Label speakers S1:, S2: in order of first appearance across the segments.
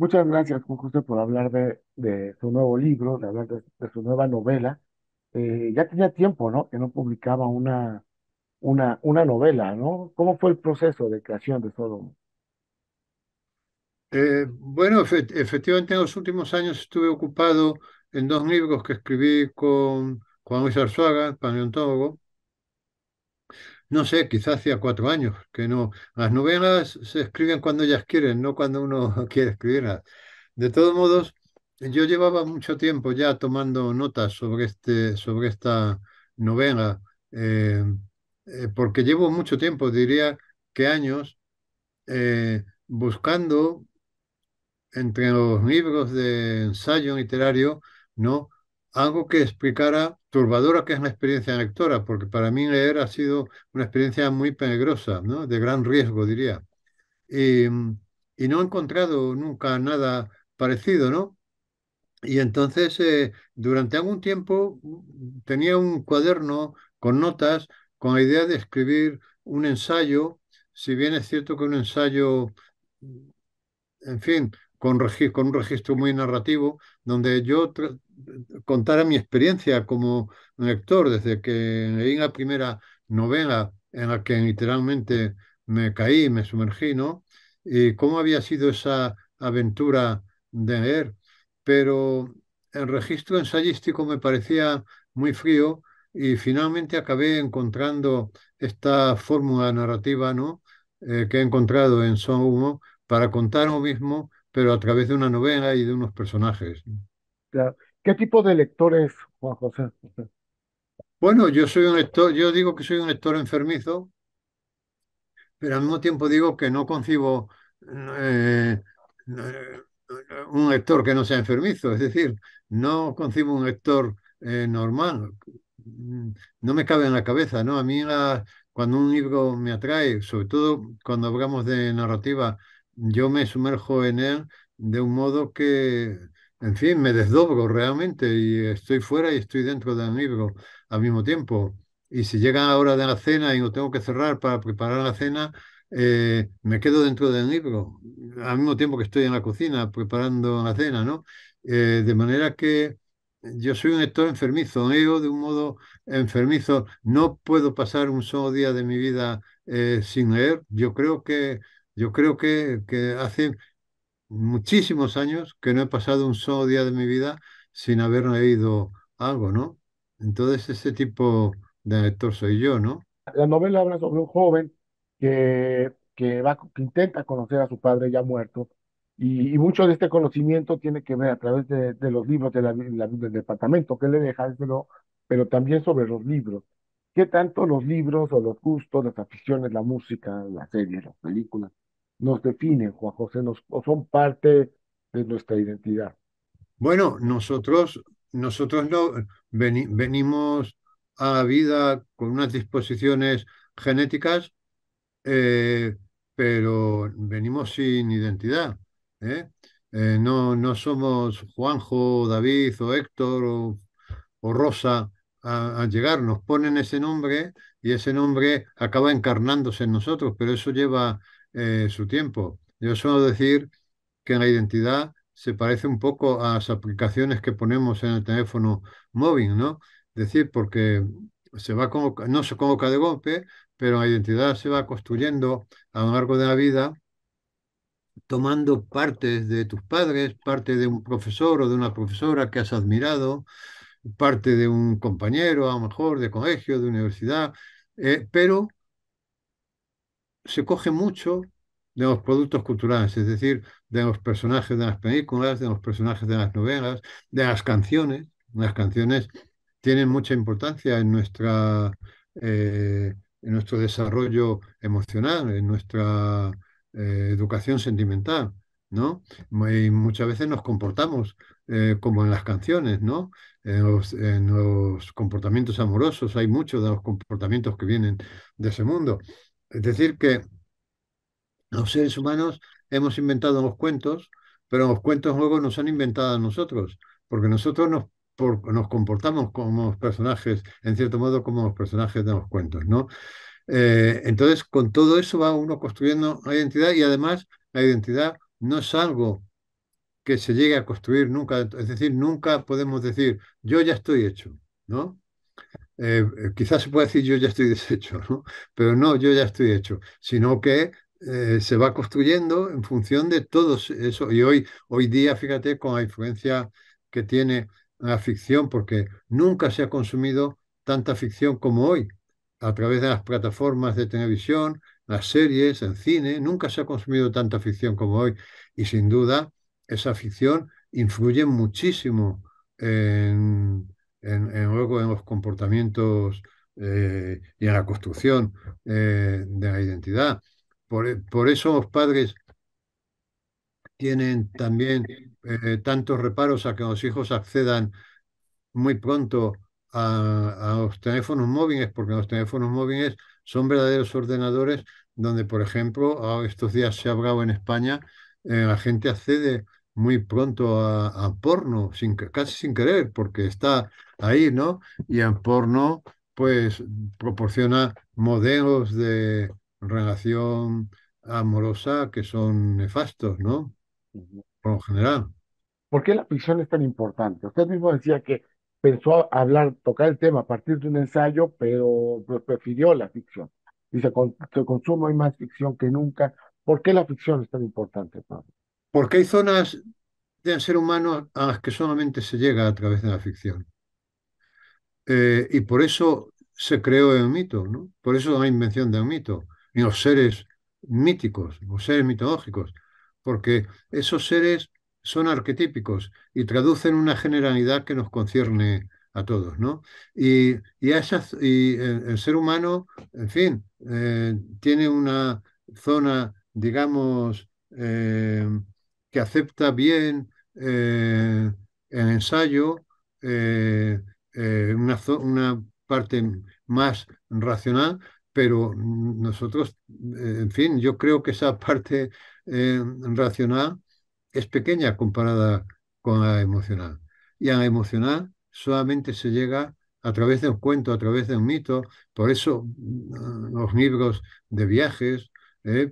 S1: Muchas gracias, Juan José, por hablar de, su nuevo libro, de hablar de, su nueva novela. Eh, ya tenía tiempo, ¿no? Que no publicaba una, una, una novela, ¿no? ¿Cómo fue el proceso de creación de todo?
S2: Eh, bueno, efectivamente en los últimos años estuve ocupado en dos libros que escribí con Juan Luis Arzuaga, paleontólogo, no sé, quizás hacía cuatro años que no. Las novelas se escriben cuando ellas quieren, no cuando uno quiere escribirlas. De todos modos, yo llevaba mucho tiempo ya tomando notas sobre, este, sobre esta novela, eh, eh, porque llevo mucho tiempo, diría que años, eh, buscando entre los libros de ensayo literario, ¿no? Algo que explicara turbadora que es la experiencia lectora, porque para mí leer ha sido una experiencia muy peligrosa, ¿no? de gran riesgo, diría. Y, no he encontrado nunca nada parecido, ¿no? Y entonces, eh, durante algún tiempo, mm, tenía un cuaderno con notas con la idea de escribir un ensayo, si bien es cierto que un ensayo, mm, en fin, con, un registro muy narrativo, donde yo contara mi experiencia como lector, desde que leí la primera novela en la que literalmente me caí, me sumergí, ¿no? Y cómo había sido esa aventura de leer. Pero el registro ensayístico me parecía muy frío y finalmente acabé encontrando esta fórmula narrativa, ¿no? Eh, que he encontrado en Son Humo para contar lo mismo pero a través de una novela y de unos personajes.
S1: ¿Qué tipo de lector es Juan José?
S2: Bueno, yo soy un lector, yo digo que soy un lector enfermizo, pero al mismo tiempo digo que no concibo eh, un lector que no sea enfermizo, es decir, no concibo un lector eh, normal, no me cabe en la cabeza, ¿no? A mí cuando un libro me atrae, sobre todo cuando hablamos de narrativa yo me sumerjo en él de un modo que, en fin, me desdobro realmente y estoy fuera y estoy dentro del libro al mismo tiempo. Y si llega la hora de la cena y no tengo que cerrar para preparar la cena, eh, me quedo dentro del libro, al mismo tiempo que estoy en la cocina preparando la cena, ¿no? Eh, de manera que yo soy un lector enfermizo, leo de un modo enfermizo. No puedo pasar un solo día de mi vida eh, sin leer. Yo creo que yo creo que, hace muchísimos años que no he pasado un solo día de mi vida sin haber leído algo, ¿no? Entonces ese tipo de lector soy yo, ¿no?
S1: La novela habla sobre un joven que, que, va, intenta conocer a su padre ya muerto y, mucho de este conocimiento tiene que ver a través de, los libros del departamento que le deja, pero también sobre los libros. ¿Qué tanto los libros o los gustos, las aficiones, la música, las series, las películas, nos definen, Juan José, nos, o son parte de nuestra identidad.
S2: Bueno, nosotros, nosotros no, venimos a la vida con unas disposiciones genéticas, eh, pero venimos sin identidad. ¿eh? Eh, no, no somos Juanjo, David o Héctor o, o Rosa al llegar. Nos ponen ese nombre y ese nombre acaba encarnándose en nosotros, pero eso lleva eh, su tiempo. Yo suelo decir que la identidad se parece un poco a las aplicaciones que ponemos en el teléfono móvil, ¿no? Es decir, porque se va no se convoca de golpe, pero la identidad se va construyendo a lo largo de la vida, tomando partes de tus padres, parte de un profesor o de una profesora que has admirado, parte de un compañero, a lo mejor, de colegio, de universidad, eh, pero se coge mucho de los productos culturales, es decir, de los personajes de las películas, de los personajes de las novelas, de las canciones. Las canciones tienen mucha importancia en, nuestra, eh, en nuestro desarrollo emocional, en nuestra eh, educación sentimental, ¿no? Y muchas veces nos comportamos eh, como en las canciones, ¿no? en los comportamientos amorosos hay muchos de los comportamientos que vienen de ese mundo. Es decir, que los seres humanos hemos inventado los cuentos, pero los cuentos luego nos han inventado a nosotros, porque nosotros nos, comportamos como personajes, en cierto modo como los personajes de los cuentos, ¿no? Eh, entonces, con todo eso va uno construyendo la identidad y además la identidad no es algo que se llegue a construir nunca, es decir, nunca podemos decir, yo ya estoy hecho, ¿no? Eh, quizás se puede decir yo ya estoy deshecho, ¿no? pero no, yo ya estoy hecho, sino que eh, se va construyendo en función de todo eso. Y hoy, hoy día, fíjate, con la influencia que tiene la ficción, porque nunca se ha consumido tanta ficción como hoy, a través de las plataformas de televisión, las series, en cine, nunca se ha consumido tanta ficción como hoy. Y sin duda, esa ficción influye muchísimo en, en, en luego en los comportamientos eh, y en la construcción eh, de la identidad. Por, eh, por, eso los padres tienen también tantos reparos a que los hijos accedan muy pronto a, a los teléfonos móviles, porque los teléfonos móviles son verdaderos ordenadores donde, por ejemplo, estos días se ha hablado en España, la gente accede muy pronto a, a porno, sin, casi sin querer, porque está ahí, ¿no? Y en porno, pues proporciona modelos de relación amorosa que son nefastos, ¿no? Por lo general.
S1: ¿Por qué la ficción es tan importante? Usted mismo decía que pensó hablar, tocar el tema a partir de un ensayo, pero pues, prefirió la ficción. Dice se, con, se consume más ficción que nunca. ¿Por qué la ficción es tan importante, Pablo?
S2: Porque hay zonas del ser humano a las que solamente se llega a través de la ficción. Eh, y por eso se creó el mito, ¿no? Por eso la invención de un mito y los seres míticos, los seres mitológicos, porque esos seres son arquetípicos y traducen una generalidad que nos concierne a todos, ¿no? Y, y el, ser humano, en fin, eh, tiene una zona, digamos, eh, que acepta bien el ensayo, eh, una, una parte más racional, pero nosotros, eh, en fin, yo creo que esa parte eh, racional es pequeña comparada con la emocional. Y a la emocional solamente se llega a través de un cuento, a través de un mito. Por eso mm, los libros de viajes,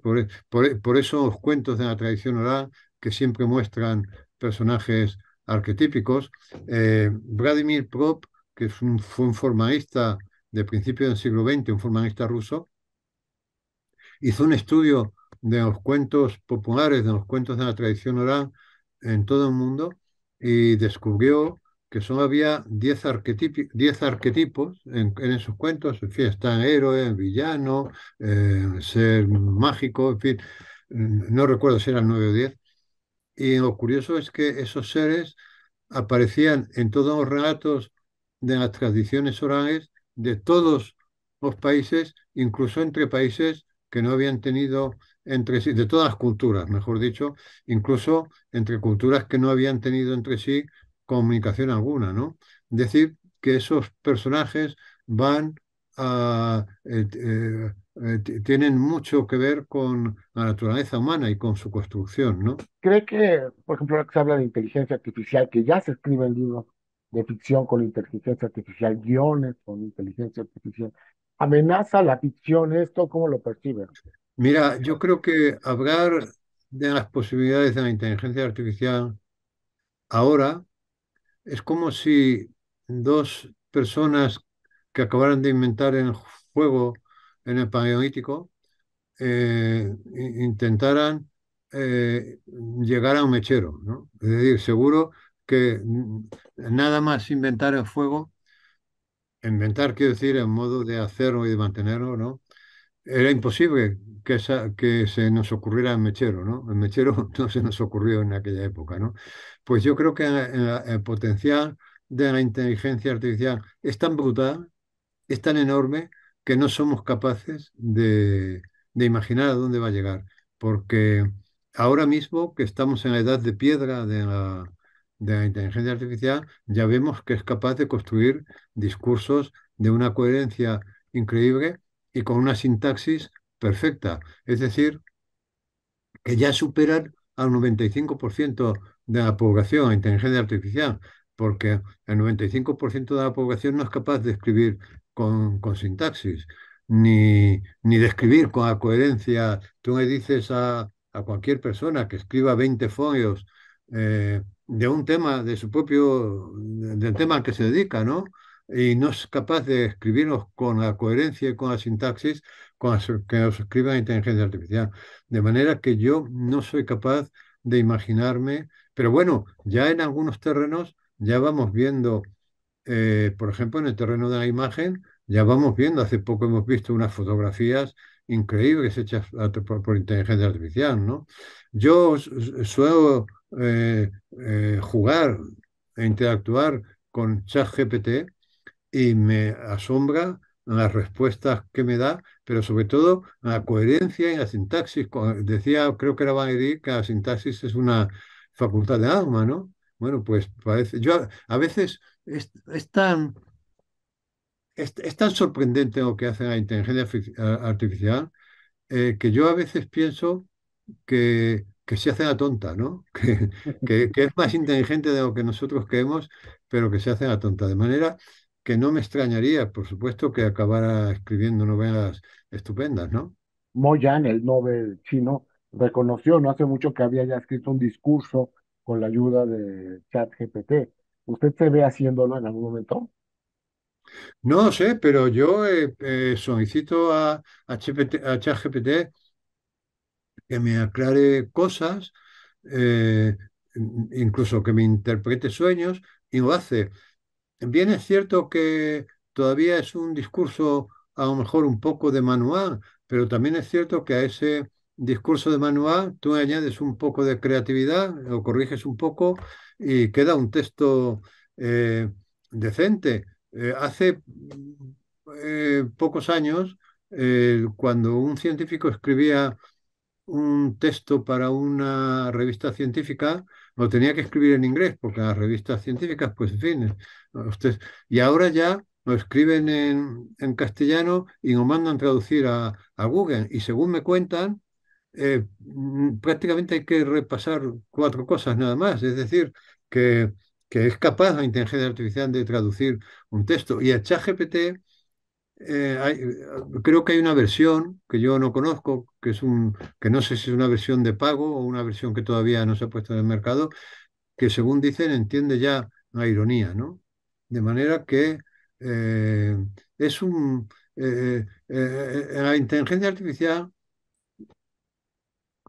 S2: por, eso los cuentos de la tradición oral que siempre muestran personajes arquetípicos. Eh, Vladimir Prop, que fue un formalista de principios del siglo XX, un formalista ruso, hizo un estudio de los cuentos populares, de los cuentos de la tradición oral en todo el mundo y descubrió que solo había 10 arquetipos en, esos cuentos, en fin, están héroe, villano, eh, ser mágico, en fin, mm, no recuerdo si eran 9 o 10, y lo curioso es que esos seres aparecían en todos los relatos de las tradiciones orales de todos los países, incluso entre países que no habían tenido entre sí, de todas las culturas, mejor dicho, incluso entre culturas que no habían tenido entre sí comunicación alguna, ¿no? Es decir, que esos personajes van Ah, eh, eh, eh, tienen mucho que ver con la naturaleza humana y con su construcción, ¿no?
S1: ¿Cree que, por ejemplo, ahora que se habla de inteligencia artificial, que ya se escribe el libro de ficción con inteligencia artificial, guiones con inteligencia artificial, amenaza la ficción esto? ¿Cómo lo percibe?
S2: Mira, yo creo que hablar de las posibilidades de la inteligencia artificial ahora es como si dos personas que acabaron de inventar el fuego en el paleolítico, eh, intentaran eh, llegar a un mechero. Es decir, seguro que mm, nada más inventar el fuego, inventar quiero decir el modo de hacerlo y de mantenerlo, ¿no? Era imposible que, se nos ocurriera el mechero, ¿no? El mechero no se nos ocurrió en aquella época, ¿no? Pues yo creo que eh, el potencial de la inteligencia artificial es tan brutal es tan enorme que no somos capaces de, imaginar a dónde va a llegar, porque ahora mismo que estamos en la edad de piedra de la, de la inteligencia artificial, ya vemos que es capaz de construir discursos de una coherencia increíble y con una sintaxis perfecta. Es decir, que ya superan al 95% de la población, la inteligencia artificial, porque el 95% de la población no es capaz de escribir con, sintaxis, ni, ni describir con la coherencia. Tú me dices a, cualquier persona que escriba 20 folios eh, de un tema, de su propio, del tema al que se dedica, ¿no? Y no es capaz de escribirlos con la coherencia y con la sintaxis con que nos escriba inteligencia artificial. De manera que yo no soy capaz de imaginarme, pero bueno, ya en algunos terrenos ya vamos viendo eh, por ejemplo, en el terreno de la imagen, ya vamos viendo, hace poco hemos visto unas fotografías increíbles hechas por inteligencia artificial, ¿no? Yo suelo eh, eh, jugar e interactuar con ChatGPT y me asombra las respuestas que me da, pero sobre todo la coherencia y la sintaxis. Decía, creo que era Valerie, que la sintaxis es una facultad de alma, ¿no? Bueno, pues parece. Yo a veces es, tan, sorprendente lo que hace la inteligencia artificial eh, que yo a veces pienso que, que se hace a tonta, ¿no? Que, que, es más inteligente de lo que nosotros creemos, pero que se hace a tonta. De manera que no me extrañaría, por supuesto, que acabara escribiendo novelas estupendas, ¿no?
S1: Yan, el novel chino, reconoció no hace mucho que había ya escrito un discurso con la ayuda de ChatGPT ¿Usted se ve haciéndolo en algún momento?
S2: No sé, pero yo eh, eh, solicito a, a, que me aclare cosas, eh, incluso que me interprete sueños, y lo hace. Bien es cierto que todavía es un discurso a lo mejor un poco de manual, pero también es cierto que a ese discurso de manual, tú añades un poco de creatividad, lo corriges un poco y queda un texto eh, decente. Eh, hace eh, pocos años, cuando un científico escribía un texto para una revista científica, lo tenía que escribir en inglés, porque las revistas científicas, pues en fin, y ahora ya lo escriben en, castellano y lo mandan traducir a Google. Y según me cuentan, eh, mm, prácticamente hay que repasar cuatro cosas nada más, es decir, que, que, es capaz la inteligencia artificial de traducir un texto. Y a ChatGPT eh, eh, creo que hay una versión que yo no conozco, que es un, que no sé si es una versión de pago o una versión que todavía no se ha puesto en el mercado, que según dicen entiende ya la ironía, ¿no? De manera que es un la inteligencia artificial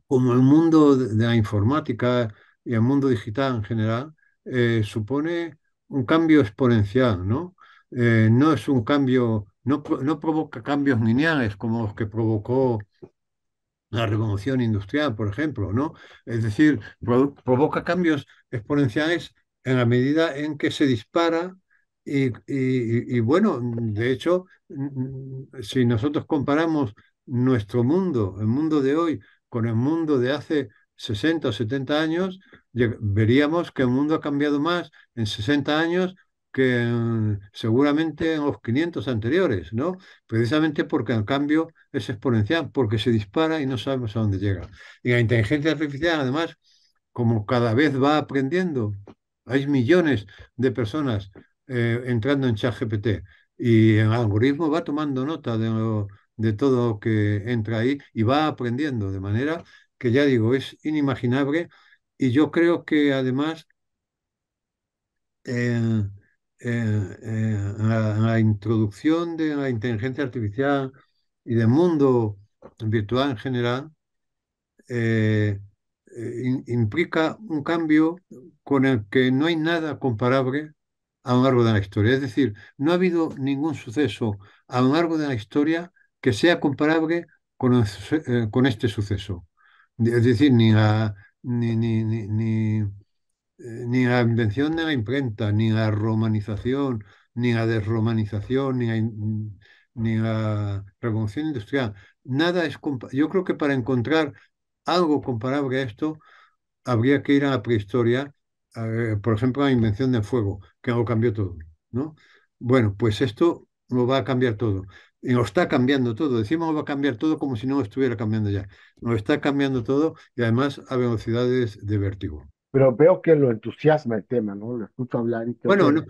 S2: como el mundo de la informática y el mundo digital en general, eh, supone un cambio exponencial, ¿no? Eh, no es un cambio, no, provoca cambios lineales como los que provocó la revolución industrial, por ejemplo, ¿no? Es decir, provoca cambios exponenciales en la medida en que se dispara y, bueno, de hecho, si nosotros comparamos nuestro mundo, el mundo de hoy, con el mundo de hace 60 o 70 años, veríamos que el mundo ha cambiado más en 60 años que seguramente en los 500 anteriores, ¿no? Precisamente porque el cambio es exponencial, porque se dispara y no sabemos a dónde llega. Y la inteligencia artificial, además, como cada vez va aprendiendo, hay millones de personas eh, entrando en ChatGPT y el algoritmo va tomando nota de lo, de todo lo que entra ahí y va aprendiendo de manera que ya digo, es inimaginable y yo creo que además eh, eh, eh, la, introducción de la inteligencia artificial y del mundo virtual en general implica un cambio con el que no hay nada comparable a lo largo de la historia. Es decir, no ha habido ningún suceso a lo largo de la historia que sea comparable con, eh, este suceso. Es decir, eh, ni la, invención de la imprenta, ni la romanización, ni la desromanización, ni la, revolución industrial. Nada es Yo creo que para encontrar algo comparable a esto, habría que ir a la prehistoria, eh, por ejemplo, a la invención del fuego, que algo cambió todo. ¿no? Bueno, pues esto lo va a cambiar todo y nos está cambiando todo. Decimos va a cambiar todo como si no estuviera cambiando ya. nos está cambiando todo y además a velocidades de vértigo.
S1: Pero veo que lo entusiasma el tema, ¿no? Lo escucho hablar y bueno, no,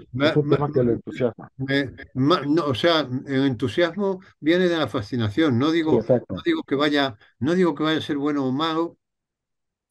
S1: entusiasma.
S2: o sea, el entusiasmo viene de la fascinación. No digo, no digo que vaya, no digo que vaya a ser bueno o malo,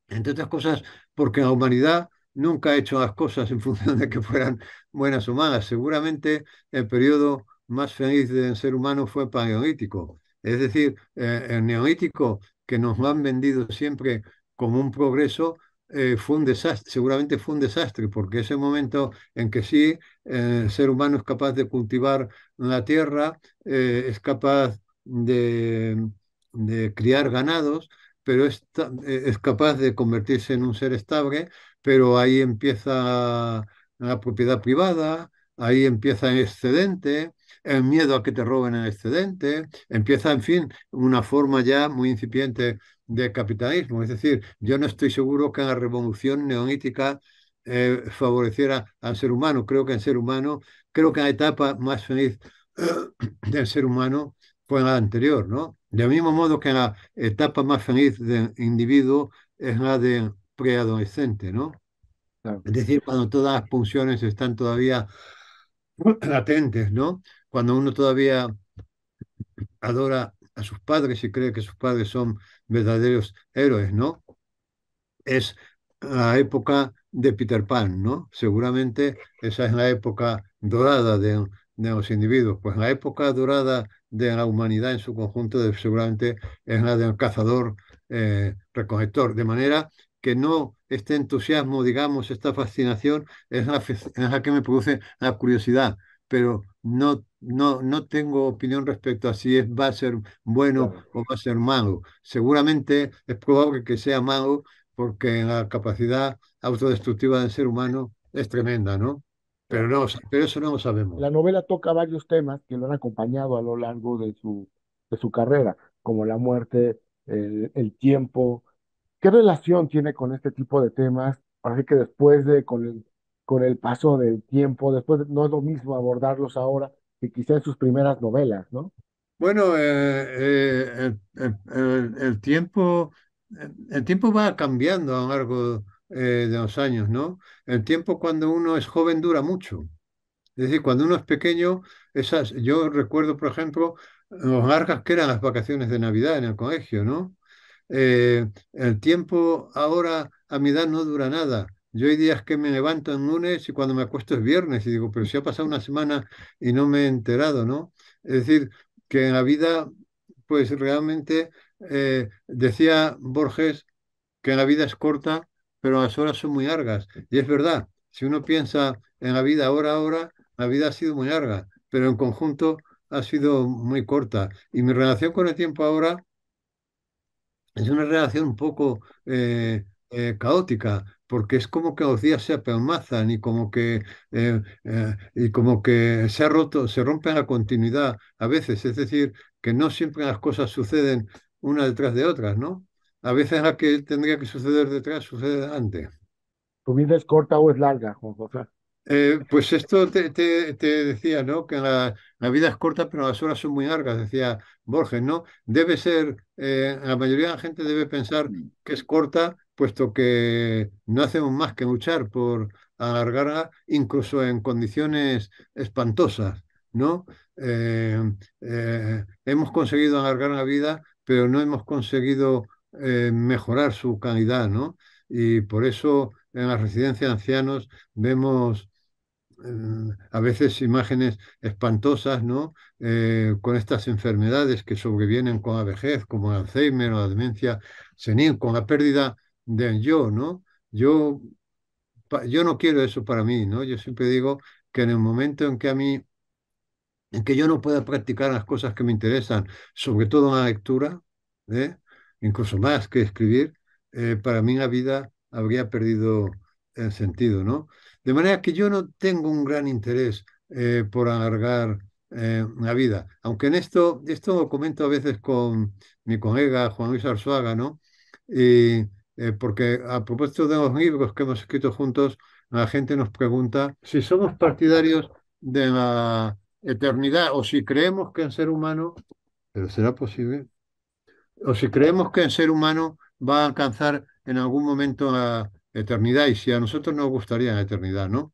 S2: entre otras cosas, porque la humanidad nunca ha hecho las cosas en función de que fueran buenas o malas. Seguramente el periodo más feliz del ser humano fue paleolítico, es decir, eh, el neolítico que nos lo han vendido siempre como un progreso, eh, fue un desastre, seguramente fue un desastre, porque ese momento en que sí el ser humano es capaz de cultivar la tierra, eh, es capaz de, de, criar ganados, pero es, es, capaz de convertirse en un ser estable, pero ahí empieza la propiedad privada, ahí empieza el excedente, el miedo a que te roben el excedente, empieza, en fin, una forma ya muy incipiente de capitalismo. Es decir, yo no estoy seguro que la revolución neonítica eh, favoreciera al ser humano. Creo que el ser humano, creo que la etapa más feliz del ser humano fue la anterior, ¿no? De mismo modo que la etapa más feliz del individuo es la de preadolescente, ¿no? Es decir, cuando todas las funciones están todavía latentes, ¿no? cuando uno todavía adora a sus padres y cree que sus padres son verdaderos héroes, ¿no? Es la época de Peter Pan, ¿no? Seguramente esa es la época dorada de, los individuos, pues la época dorada de la humanidad en su conjunto de, seguramente es la del cazador eh, recolector, de manera que no este entusiasmo, digamos, esta fascinación es es la que me produce la curiosidad, pero no, no, no tengo opinión respecto a si es, va a ser bueno o va a ser malo. Seguramente es probable que sea malo porque la capacidad autodestructiva del ser humano es tremenda, ¿no? Pero, no, pero eso no lo sabemos.
S1: La novela toca varios temas que lo han acompañado a lo largo de su, de su carrera, como la muerte, el, tiempo. ¿Qué relación tiene con este tipo de temas? Así que después de, con con el paso del tiempo, después no es lo mismo abordarlos ahora que quizá en sus primeras novelas, ¿no?
S2: Bueno, eh, eh, el, tiempo, el tiempo va cambiando a lo largo eh, de los años, ¿no? El tiempo cuando uno es joven dura mucho. Es decir, cuando uno es pequeño, esas, yo recuerdo, por ejemplo, los largas que eran las vacaciones de Navidad en el colegio, ¿no? el tiempo ahora a mi edad no dura nada yo hay días que me levanto en lunes y cuando me acuesto es viernes y digo, pero si ha pasado una semana y no me he enterado, ¿no? Es decir, que en la vida, pues realmente, eh, decía Borges que la vida es corta, pero las horas son muy largas. Y es verdad, si uno piensa en la vida ahora, ahora, la vida ha sido muy larga, pero en conjunto ha sido muy corta. Y mi relación con el tiempo ahora es una relación un poco eh, eh, caótica, porque es como que los días se apelmazan y como que, eh, eh, y como que se ha roto, se rompe la continuidad a veces, es decir, que no siempre las cosas suceden una detrás de otras, ¿no? A veces la que tendría que suceder detrás sucede antes.
S1: ¿Tu vida es corta o es larga, José?
S2: pues esto te, decía, ¿no? Que la, vida es corta, pero las horas son muy largas, decía Borges, ¿no? Debe ser, la mayoría de la gente debe pensar que es corta puesto que no hacemos más que luchar por alargarla, incluso en condiciones espantosas, ¿no? Eh, eh, hemos conseguido alargar la vida, pero no hemos conseguido eh, mejorar su calidad, ¿no? Y por eso en las residencias de ancianos vemos a veces imágenes espantosas, ¿no? con estas enfermedades que sobrevienen con la vejez, como el Alzheimer o la demencia senil, con la pérdida del yo, ¿no? Yo, yo no quiero eso para mí, ¿no? Yo siempre digo que en el momento en que a mí, en que yo no pueda practicar las cosas que me interesan, sobre todo en la lectura, ¿eh? incluso más que escribir, eh, para mí la vida habría perdido el sentido, ¿no? De manera que yo no tengo un gran interés eh, por alargar la vida. Aunque en esto, esto lo comento a veces con mi colega Juan Luis Arzuaga, ¿no? Y, eh, porque a propósito de los libros que hemos escrito juntos, la gente nos pregunta si somos partidarios de la eternidad o si creemos que el ser humano, pero será posible, o si creemos que el ser humano va a alcanzar en algún momento la eternidad y si a nosotros nos gustaría la eternidad, ¿no?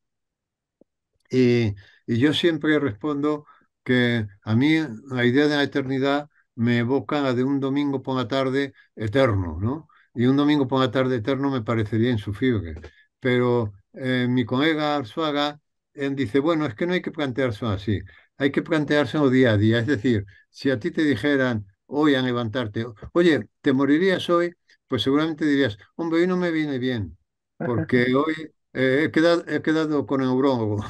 S2: y yo siempre respondo que a mí la idea de la eternidad me evoca la de un domingo por la tarde eterno, ¿no? y un domingo por la tarde eterno me parecería insufrible. Pero eh, mi colega Arzuaga él dice, bueno, es que no hay que plantearse así, hay que plantearse día a día. Es decir, si a ti te dijeran hoy a levantarte, oye, ¿te morirías hoy? Pues seguramente dirías, hombre, hoy no me viene bien, porque hoy eh, he, quedado, con el neurólogo,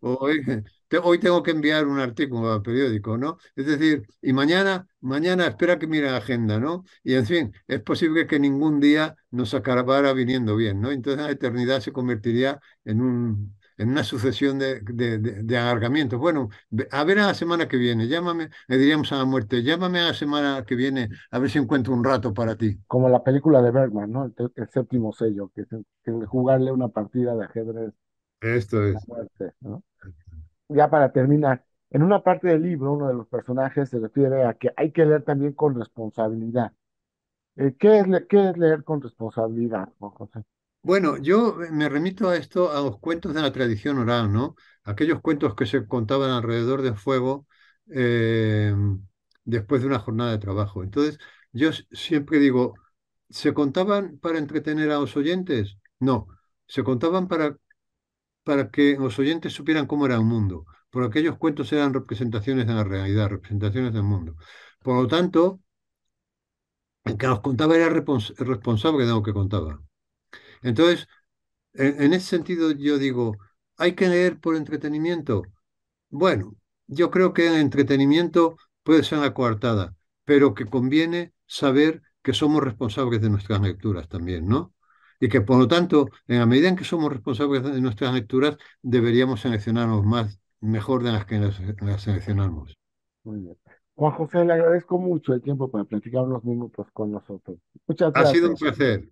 S2: hoy... hoy tengo que enviar un artículo al periódico, ¿no? Es decir, y mañana, mañana espera que mire la agenda, ¿no? Y en fin, es posible que ningún día nos acabara viniendo bien, ¿no? Entonces la eternidad se convertiría en un en una sucesión de, de, alargamientos. Bueno, a ver a la semana que viene, llámame, le diríamos a la muerte, llámame a la semana que viene a ver si encuentro un rato para ti.
S1: Como la película de Bergman, ¿no? El, séptimo sello, que, jugarle una partida de ajedrez.
S2: Esto es. La
S1: muerte, ¿no? ya para terminar, en una parte del libro uno de los personajes se refiere a que hay que leer también con responsabilidad. Eh, ¿qué, es leer con responsabilidad, Juan José?
S2: Bueno, yo eh, me remito a esto, a los cuentos de la tradición oral, ¿no? Aquellos cuentos que se contaban alrededor del fuego eh, después de una jornada de trabajo. Entonces, yo siempre digo, ¿se contaban para entretener a los oyentes? No, se contaban para para que los oyentes supieran cómo era el mundo, porque aquellos cuentos eran representaciones de la realidad, representaciones del mundo. Por lo tanto, el que nos contaba era responsable de lo que contaba. Entonces, en, ese sentido yo digo, ¿hay que leer por entretenimiento? Bueno, yo creo que el entretenimiento puede ser la coartada, pero que conviene saber que somos responsables de nuestras lecturas también, ¿no? y que por lo tanto, en la medida en que somos responsables de nuestras lecturas, deberíamos seleccionarnos más, mejor de las que
S1: las, seleccionamos. Muy bien. Juan José, le agradezco mucho el tiempo para platicar unos minutos con nosotros. Muchas gracias. Ha sido un placer.